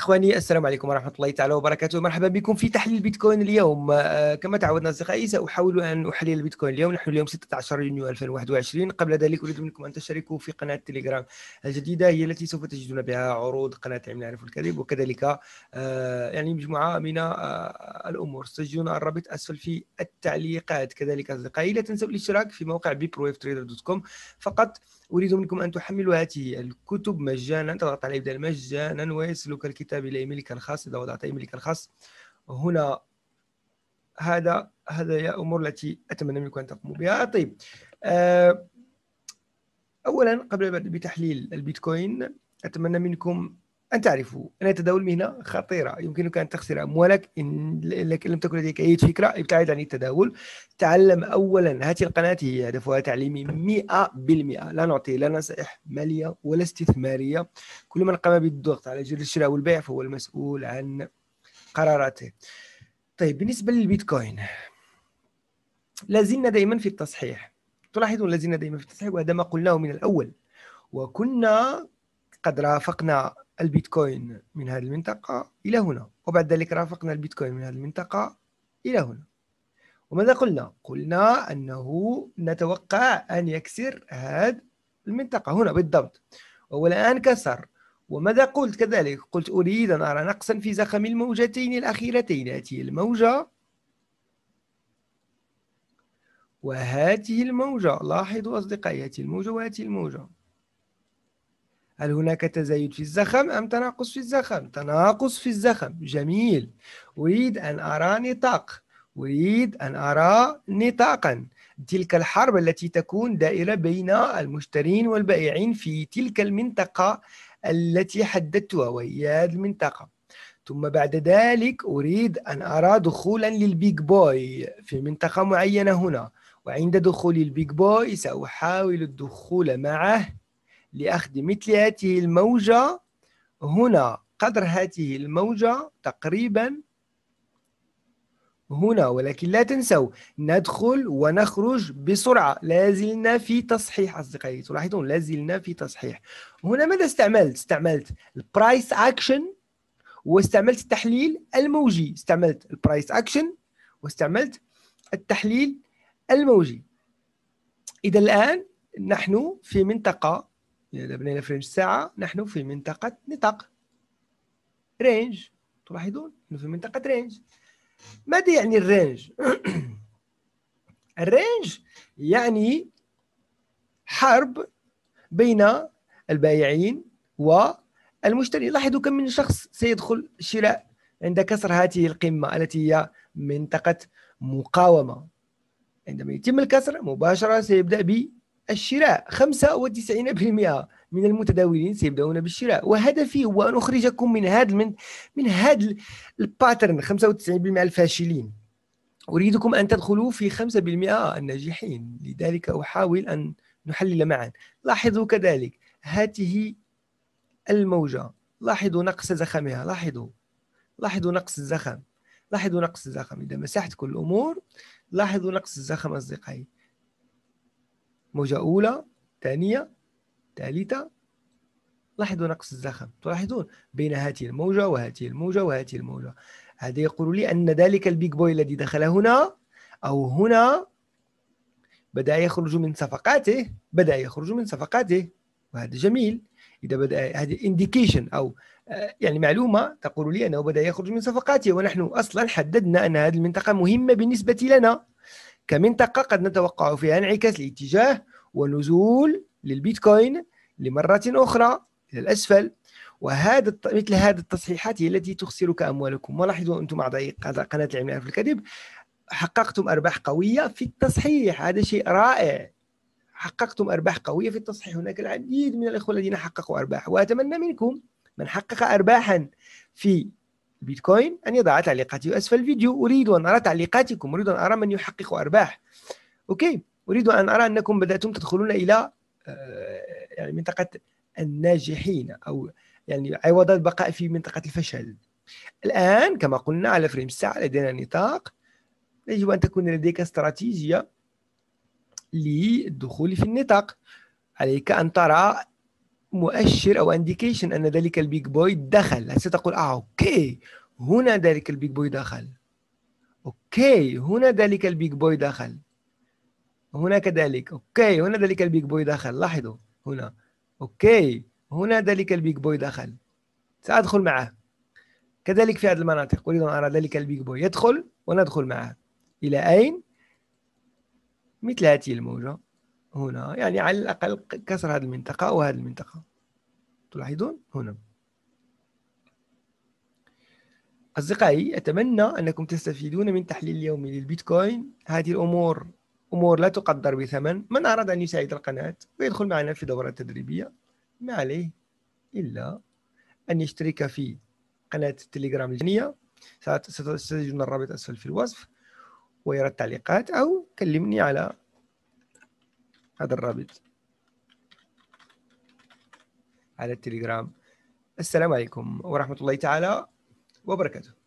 اخواني السلام عليكم ورحمه الله تعالى وبركاته مرحبا بكم في تحليل بيتكوين اليوم آه، كما تعودنا اصدقائي ساحاول ان احلل البيتكوين اليوم نحن اليوم 16 يونيو 2021 قبل ذلك اريد منكم ان تشتركوا في قناه تليجرام الجديده هي التي سوف تجدون بها عروض قناه علم يعرف الكذب وكذلك آه، يعني مجموعه من آه، الامور سجلون الرابط اسفل في التعليقات كذلك اصدقائي لا تنسوا الاشتراك في موقع بيبرويف دوت كوم فقط اريد منكم ان تحملوا هذه الكتب مجانا تضغط على ابدا مجانا ويسلك الكتاب الكتاب الى ايميلك الخاص اذا وضعت ايميلك الخاص هنا هذا هذا هي الامور التي اتمنى منكم ان تقوموا بها طيب آه، اولا قبل البدء بتحليل البيتكوين اتمنى منكم أن تعرفوا أن تداول مهنة خطيرة يمكنك أن تخسر أموالك إن لم تكن لديك أي فكرة ابتعد عن التداول تعلم أولا هذه القناة هي هدفها تعليمي 100% لا نعطي لا نصائح مالية ولا استثمارية كل من قام بالضغط على جر الشراء والبيع فهو المسؤول عن قراراته طيب بالنسبة للبيتكوين لازلنا دائما في التصحيح تلاحظون لازلنا دائما في التصحيح وهذا ما قلناه من الأول وكنا قد رافقنا البيتكوين من هذه المنطقة إلى هنا وبعد ذلك رافقنا البيتكوين من هذه المنطقة إلى هنا وماذا قلنا؟ قلنا أنه نتوقع أن يكسر هذه المنطقة هنا بالضبط وهو الآن كسر وماذا قلت كذلك؟ قلت أريد أن أرى نقصا في زخم الموجتين الأخيرتين هذه الموجة وهذه الموجة لاحظوا أصدقائي هذه الموجة وهذه الموجة هل هناك تزايد في الزخم أم تناقص في الزخم؟ تناقص في الزخم جميل أريد أن أرى نطاق أريد أن أرى نطاقا تلك الحرب التي تكون دائرة بين المشترين والبائعين في تلك المنطقة التي حددتها وهي هذه المنطقة ثم بعد ذلك أريد أن أرى دخولا للبيج بوي في منطقة معينة هنا وعند دخول البيج بوي سأحاول الدخول معه لأخذ مثل هذه الموجة هنا قدر هذه الموجة تقريبا هنا ولكن لا تنسوا ندخل ونخرج بسرعة لازلنا في تصحيح أصدقائي تلاحظون لازلنا في تصحيح هنا ماذا استعملت؟ استعملت البرايس أكشن واستعملت التحليل الموجي استعملت البرايس أكشن واستعملت التحليل الموجي إذا الآن نحن في منطقة إذا بنينا في رينج ساعة نحن في منطقة نطاق رينج تلاحظون نحن في منطقة رينج ماذا يعني الرينج؟ الرينج يعني حرب بين البائعين والمشتري لاحظوا كم من شخص سيدخل شراء عند كسر هذه القمة التي هي منطقة مقاومة عندما يتم الكسر مباشرة سيبدأ الشراء 95% من المتداولين سيبدأون بالشراء وهدفي هو أن أخرجكم من هذا من, من هذا الباترن 95% الفاشلين أريدكم أن تدخلوا في 5% الناجحين لذلك أحاول أن نحلل معا لاحظوا كذلك هاته الموجة لاحظوا نقص زخمها لاحظوا لاحظوا نقص الزخم لاحظوا نقص الزخم إذا مسحت كل الأمور لاحظوا نقص الزخم أصدقائي موجة أولى ثانية ثالثة لاحظوا نقص الزخم تلاحظون بين هذه الموجة وهذه الموجة وهذه الموجة هذا يقول لي أن ذلك البيج بوي الذي دخل هنا أو هنا بدأ يخرج من صفقاته بدأ يخرج من صفقاته وهذا جميل إذا بدأ هذه إنديكيشن أو آه، يعني معلومة تقول لي أنه بدأ يخرج من صفقاته ونحن أصلا حددنا أن هذه المنطقة مهمة بالنسبة لنا كمنطقة قد نتوقع فيها انعكاس الاتجاه ونزول للبيتكوين لمرة أخرى إلى الأسفل وهذا مثل هذه التصحيحات هي التي تخسرك أموالكم ولاحظوا أنتم أعضاء قناة العملاء في الكذب حققتم أرباح قوية في التصحيح هذا شيء رائع حققتم أرباح قوية في التصحيح هناك العديد من الإخوة الذين حققوا أرباح وأتمنى منكم من حقق أرباحا في البيتكوين أن يضع تعليقاته أسفل الفيديو أريد أن أرى تعليقاتكم أريد أن أرى من يحقق أرباح أوكي أريد أن أرى أنكم بدأتم تدخلون إلى آه، يعني منطقة الناجحين أو يعني عوض البقاء في منطقة الفشل الآن كما قلنا على فريم الساعة لدينا نطاق يجب أن تكون لديك استراتيجية للدخول في النطاق عليك أن ترى مؤشر او انديكيشن ان ذلك البيج بوي دخل ستقول اه اوكي هنا ذلك البيج بوي دخل اوكي هنا ذلك البيج بوي دخل هنا كذلك اوكي هنا ذلك البيج بوي دخل لاحظوا هنا اوكي هنا ذلك البيج بوي دخل سادخل معه كذلك في هذه المناطق اريد ان ارى ذلك البيج بوي يدخل وندخل معه الى اين مثل هذه الموجه هنا يعني على الأقل كسر هذه المنطقة وهذه المنطقة تلاحظون هنا أصدقائي أتمنى أنكم تستفيدون من تحليل اليومي للبيتكوين هذه الأمور أمور لا تقدر بثمن من أراد أن يساعد القناة ويدخل معنا في دورة تدريبية ما عليه إلا أن يشترك في قناة التليجرام الجنية ستجدون الرابط أسفل في الوصف ويرى التعليقات أو كلمني على هذا الرابط على التليجرام السلام عليكم ورحمة الله تعالى وبركاته